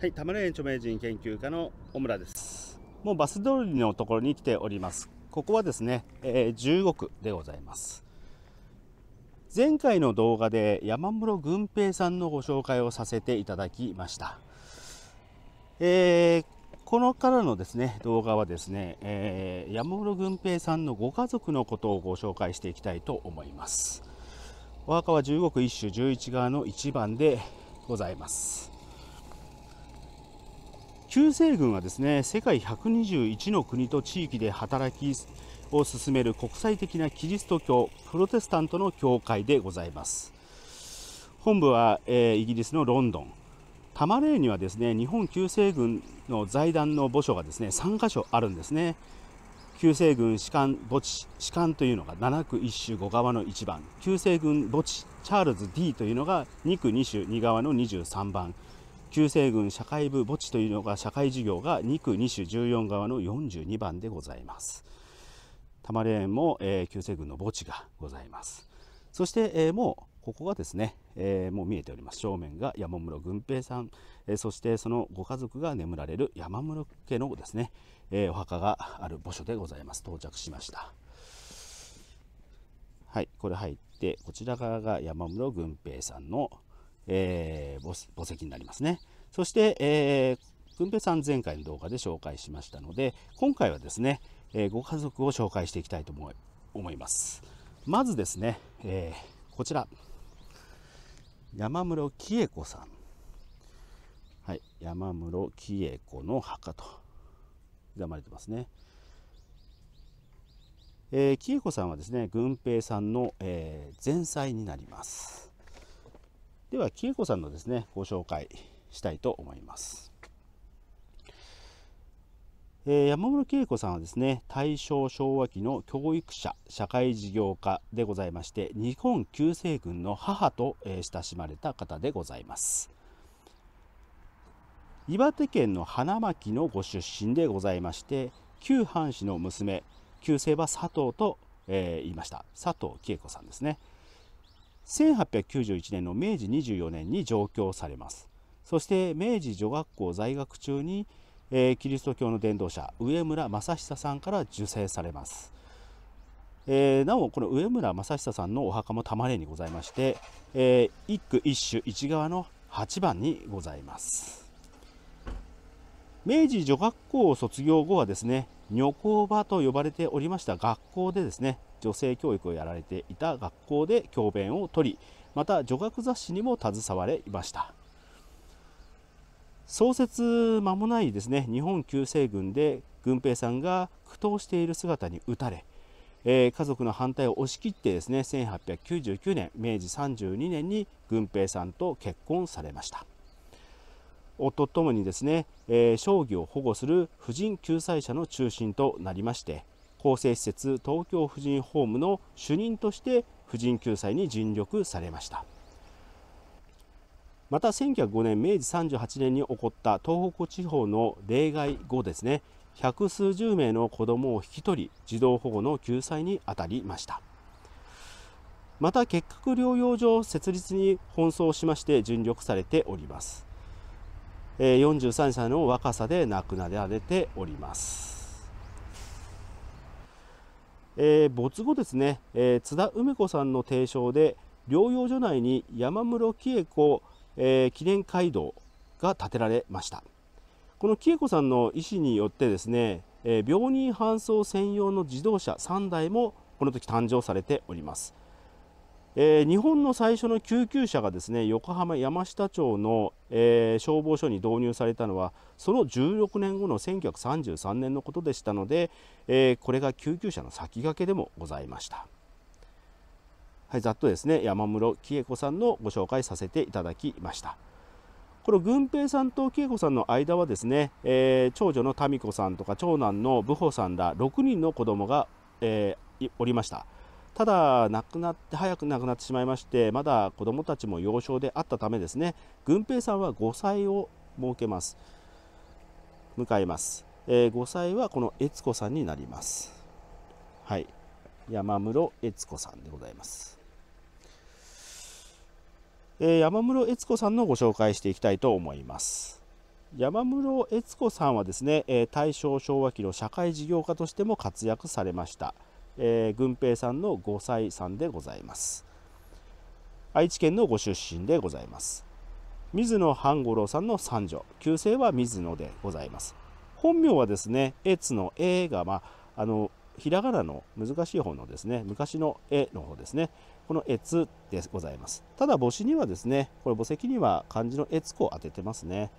はい、玉ね園著名人研究家の小村です。もうバス通りのところに来ております。ここはですね、えー、15区でございます。前回の動画で山室軍平さんのご紹介をさせていただきました。えー、このからのですね動画はですね、えー、山室軍平さんのご家族のことをご紹介していきたいと思います。お墓は15区1種11側の1番でございます。旧制軍はですね世界121の国と地域で働きを進める国際的なキリスト教プロテスタントの教会でございます本部は、えー、イギリスのロンドンタマレーにはですね日本旧制軍の財団の墓所がですね3カ所あるんですね旧世軍士官墓地士官というのが7区1州5側の1番旧制軍墓地チャールズ D というのが2区2州2側の23番旧西軍社会部墓地というのが社会事業が2区2種14側の42番でございます。多摩霊園も、えー、旧西軍の墓地がございます。そして、えー、もうここがですね、えー、もう見えております正面が山室軍平さん、えそしてそのご家族が眠られる山室家のですね、えお墓がある墓所でございます。到着しました。はい、これ入ってこちら側が山室軍平さんのえー、墓石になりますね。そして、えー、くんぺさん前回の動画で紹介しましたので、今回はですね、えー、ご家族を紹介していきたいと思い思います。まずですね、えー、こちら、山室喜恵子さん。はい、山室喜恵子の墓と刻まれてますね。えー、紀恵子さんはですね、軍平さんの、えー、前妻になります。では喜恵子さんのですねご紹介したいと思います、えー、山室恵子さんはですね大正昭和期の教育者社会事業家でございまして日本旧世軍の母と、えー、親しまれた方でございます岩手県の花巻のご出身でございまして旧藩士の娘旧姓は佐藤と、えー、言いました佐藤恵子さんですね1891年の明治24年に上京されますそして明治女学校在学中に、えー、キリスト教の伝道者上村正久さんから受精されます、えー、なおこの上村正久さんのお墓も玉ねにございまして、えー、一区一首一側の8番にございます明治女学校を卒業後はですね女工場と呼ばれておりました学校でですね女性教育をやられていた学校で教鞭をとりまた女学雑誌にも携われました創設間もないですね日本旧制軍で軍平さんが苦闘している姿に打たれ、えー、家族の反対を押し切ってですね1899年明治32年に軍平さんと結婚されました夫ともにですね、えー、将棋を保護する婦人救済者の中心となりまして更生施設東京婦人ホームの主任として婦人救済に尽力されましたまた1905年明治38年に起こった東北地方の例外後ですね百数十名の子どもを引き取り児童保護の救済に当たりましたまた結核療養所設立に奔走しまして尽力されておりますえ43歳の若さで亡くなられております。えー、没後ですね、えー、津田梅子さんの提唱で療養所内に山室喜恵子、えー、記念街道が建てられましたこの喜恵子さんの意思によってですね、え病人搬送専用の自動車3台もこの時誕生されておりますえー、日本の最初の救急車がですね横浜山下町の、えー、消防署に導入されたのはその16年後の1933年のことでしたので、えー、これが救急車の先駆けでもございました。はい、ざっとですね山室喜恵子さんのご紹介させていただきました。この軍平さんと恵子さんの間はですね、えー、長女の民子さんとか長男の武穂さんら6人の子供が、えー、おりました。ただ亡くなって早く亡くなってしまいましてまだ子どもたちも幼少であったためですね郡平さんは5歳を設けます迎えます、えー、5歳はこの悦子さんになりますはい山室悦子さんでございますえ山室悦子さんのご紹介していきたいと思います山室悦子さんはですね、え大正昭和期の社会事業家としても活躍されましたえー、軍平さんの5歳さんでございます愛知県のご出身でございます水野半五郎さんの三女旧姓は水野でございます本名はですね「えの「え」が、まあ、あのひらがなの難しい方のですね昔の「絵の方ですねこの「えでございますただ母子にはですねこれ母石には漢字の「え子を当ててますね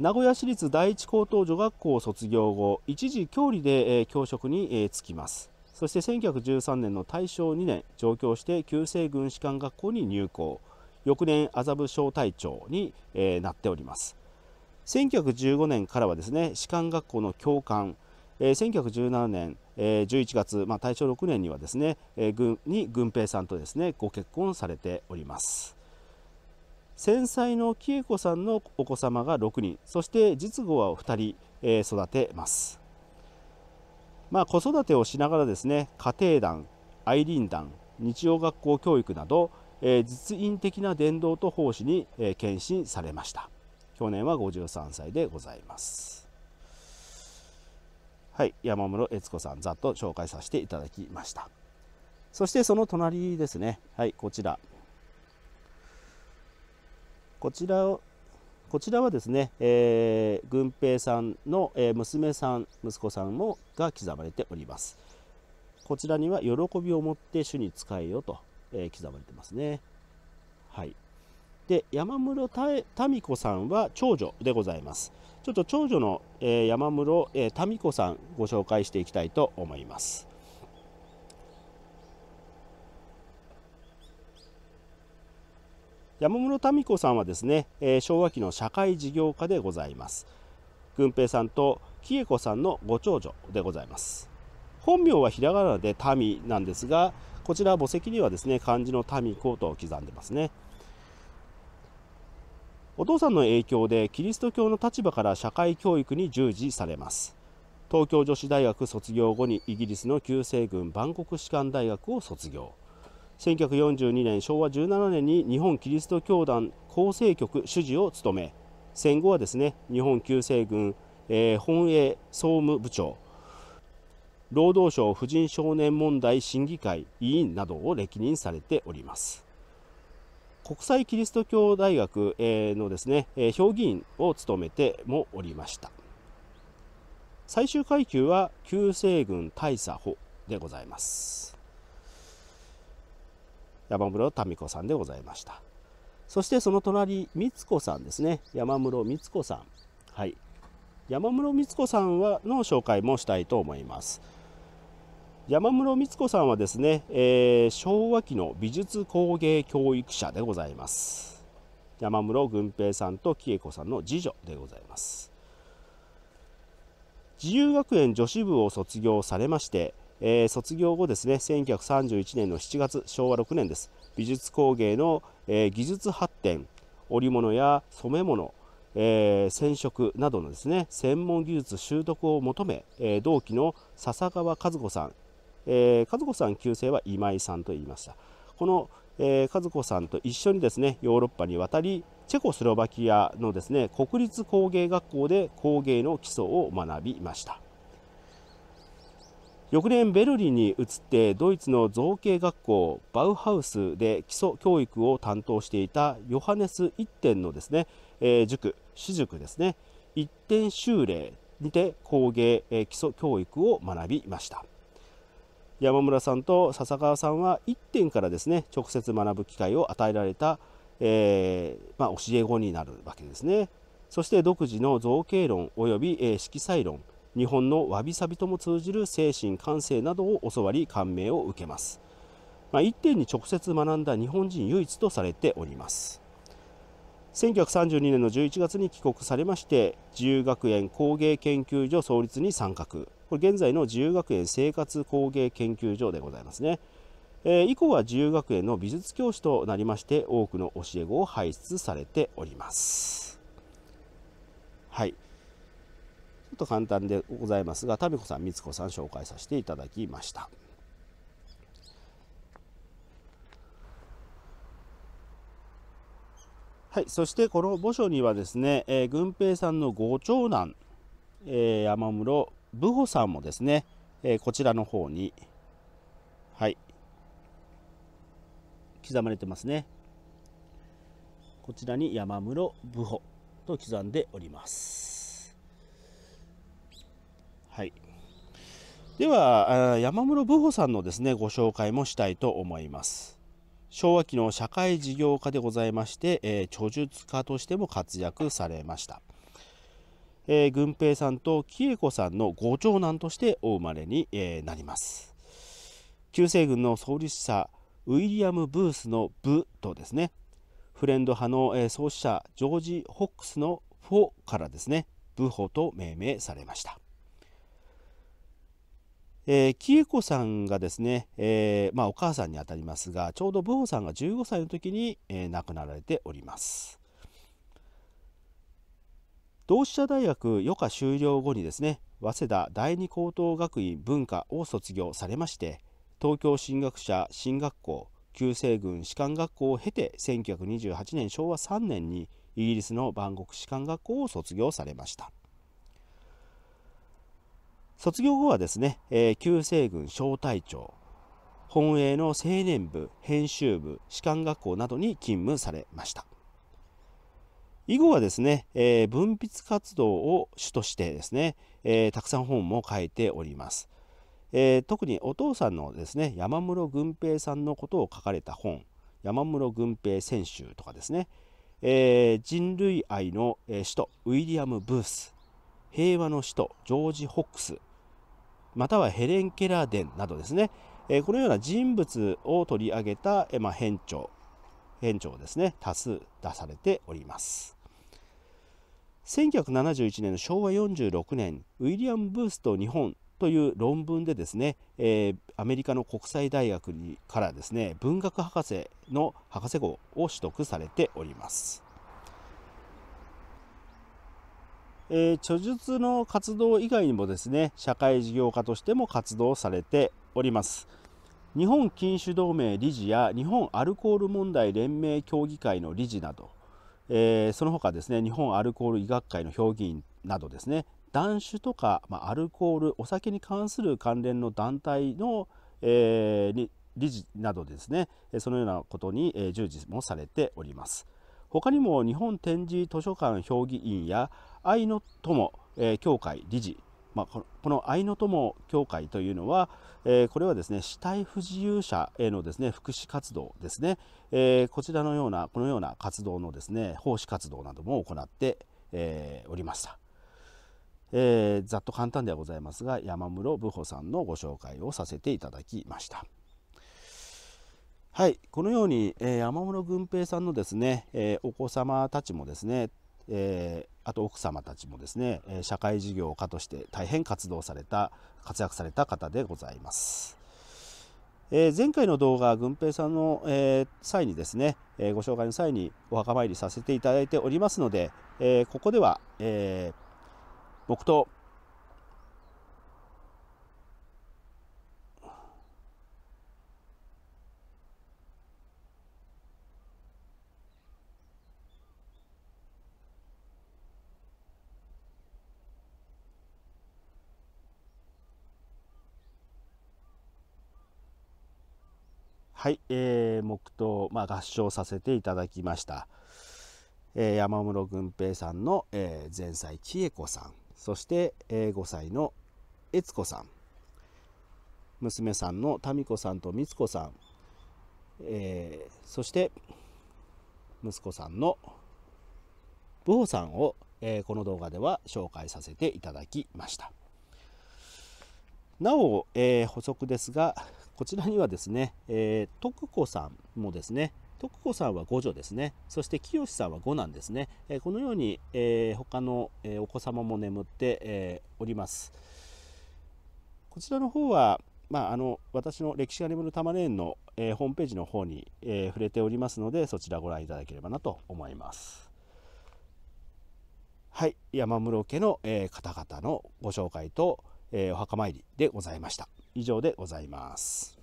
名古屋市立第一高等女学校を卒業後一時教理で教職に就きますそして1913年の大正2年上京して旧制軍士官学校に入校翌年麻布小隊長になっております1915年からはですね士官学校の教官1917年11月、まあ、大正6年にはですね軍に軍平さんとですねご結婚されております。繊細の喜恵子さんのお子様が6人そして実後はお2人、えー、育てます、まあ、子育てをしながらですね家庭団愛林団日曜学校教育など、えー、実印的な伝道と奉仕に、えー、献身されました去年は53歳でございますはい山室悦子さんざっと紹介させていただきましたそしてその隣ですねはいこちらこちらをこちらはですね、えー、軍平さんの、え娘さん、息子さんもが刻まれております。こちらには喜びを持って主に仕えよと、えー、刻まれてますね。はい。で、山室民子さんは長女でございます。ちょっと長女の、えー、山室、え民子さんご紹介していきたいと思います。山室民子さんはですね、えー、昭和期の社会事業家でございます軍平さんと喜恵子さんのご長女でございます本名はひらがなで民なんですがこちら墓石にはですね漢字の民子と刻んでますねお父さんの影響でキリスト教の立場から社会教育に従事されます東京女子大学卒業後にイギリスの旧制軍万国士官大学を卒業1942年昭和17年に日本キリスト教団構成局主事を務め戦後はですね日本旧政軍、えー、本営総務部長労働省婦人少年問題審議会委員などを歴任されております国際キリスト教大学のですね評議員を務めてもおりました最終階級は旧政軍大佐補でございます山室民子さんでございましたそしてその隣光子さんですね山室光子さんはい山室光子さんはの紹介もしたいと思います山室光子さんはですね、えー、昭和期の美術工芸教育者でございます山室軍平さんと喜恵子さんの次女でございます自由学園女子部を卒業されましてえー、卒業後ですね1931年の7月昭和6年です美術工芸の、えー、技術発展織物や染め物、えー、染色などのですね専門技術習得を求め、え同期の笹川和子さん、え和子さん旧姓は今井さんと言いましたこの、え和子さんと一緒にですねヨーロッパに渡りチェコスロバキアのですね国立工芸学校で工芸の基礎を学びました翌年ベルリンに移ってドイツの造形学校バウハウスで基礎教育を担当していたヨハネス一点のですね、えー、塾私塾ですね一点修礼にて工芸、えー、基礎教育を学びました山村さんと笹川さんは一点からですね直接学ぶ機会を与えられた、えー、まあ、教え子になるわけですねそして独自の造形論及び、えー、色彩論日本のわびさびとも通じる精神感性などを教わり感銘を受けます、まあ、一点に直接学んだ日本人唯一とされております1932年の11月に帰国されまして自由学園工芸研究所創立に参画これ現在の自由学園生活工芸研究所でございますね、えー、以降は自由学園の美術教師となりまして多くの教え子を輩出されておりますはいっと簡単でございますが民子さん光子さん紹介させていただきました。はい、そしてこの墓所にはですね、えー、軍平さんのご長男、えー、山室武保さんもですね、えー、こちらの方に、はい、刻まれてますね。こちらに山室武保と刻んでおります。はい、では山室武穂さんのですねご紹介もしたいと思います昭和期の社会事業家でございまして、えー、著述家としても活躍されました、えー、軍平さんと紀恵子さんのご長男としてお生まれに、えー、なります旧西軍の創立者ウィリアム・ブースの「ブ」とですねフレンド派の、えー、創始者ジョージ・ホックスの「フォ」からですね「ブホ」と命名されましたえー、恵子さんがですね、えー、まあ、お母さんにあたりますがちょうど武さんが15歳の時に、えー、亡くなられております同志社大学余科終了後にですね早稲田第二高等学院文化を卒業されまして東京進学者進学校旧西軍士官学校を経て1928年昭和3年にイギリスの万国士官学校を卒業されました。卒業後はですね、えー、旧西軍小隊長、本営の青年部、編集部、士官学校などに勤務されました。以後はですね、えー、文筆活動を主としてですね、えー、たくさん本も書いております。えー、特にお父さんのですね、山室軍平さんのことを書かれた本、山室軍平選手とかですね、えー、人類愛の首都ウィリアム・ブース、平和の首都ジョージ・ホックスまたはヘレン・ケラーデンなどですね、えこのような人物を取り上げた、えまあ、編長、編長ですね、多数出されております。1971年の昭和46年、ウィリアム・ブースト日本という論文でですね、えー、アメリカの国際大学にからですね、文学博士の博士号を取得されております。えー、著述の活動以外にもですね社会事業家としても活動されております日本禁酒同盟理事や日本アルコール問題連盟協議会の理事など、えー、その他ですね日本アルコール医学会の評議員などですね断酒とか、まあ、アルコールお酒に関する関連の団体の、えー、理事などですねそのようなことにえ従事もされております他にも日本展示図書館評議員や愛の友、え教会理事、まあ、この愛の友教会というのは、えこれはですね死体不自由者へのですね福祉活動ですね、えこちらのようなこのような活動のですね奉仕活動なども行って、えおりました。えー、ざっと簡単ではございますが山室武穂さんのご紹介をさせていただきました。はい、このように、えー、山室軍平さんのですね、えー、お子様たちもですねえー、あと奥様たちもですね社会事業家として大変活動された活躍された方でございます。えー、前回の動画、軍平さんの、えー、際にですね、えー、ご紹介の際にお墓参りさせていただいておりますので、えここでは、え僕とはい、えー、黙祷、まあ、合唱させていただきました。えー、山室郡平さんの、えー、前妻千恵子さん、そして、えー、5歳の悦子さん、娘さんの民子さんと光子さん、えー、そして息子さんの武保さんを、えー、この動画では紹介させていただきました。なお、えー、補足ですがこちらにはですね、えー、徳子さんもですね、徳子さんは5女ですね、そして清さんは5なんですね、えー、このように、えー、他の、えー、お子様も眠って、えおります。こちらの方は、まあ、あの私の歴史が眠る玉ねんの、えホームページの方に、え触れておりますので、そちらご覧いただければなと思います。はい、山室家の、え方々のご紹介と、えお墓参りでございました。以上でございます。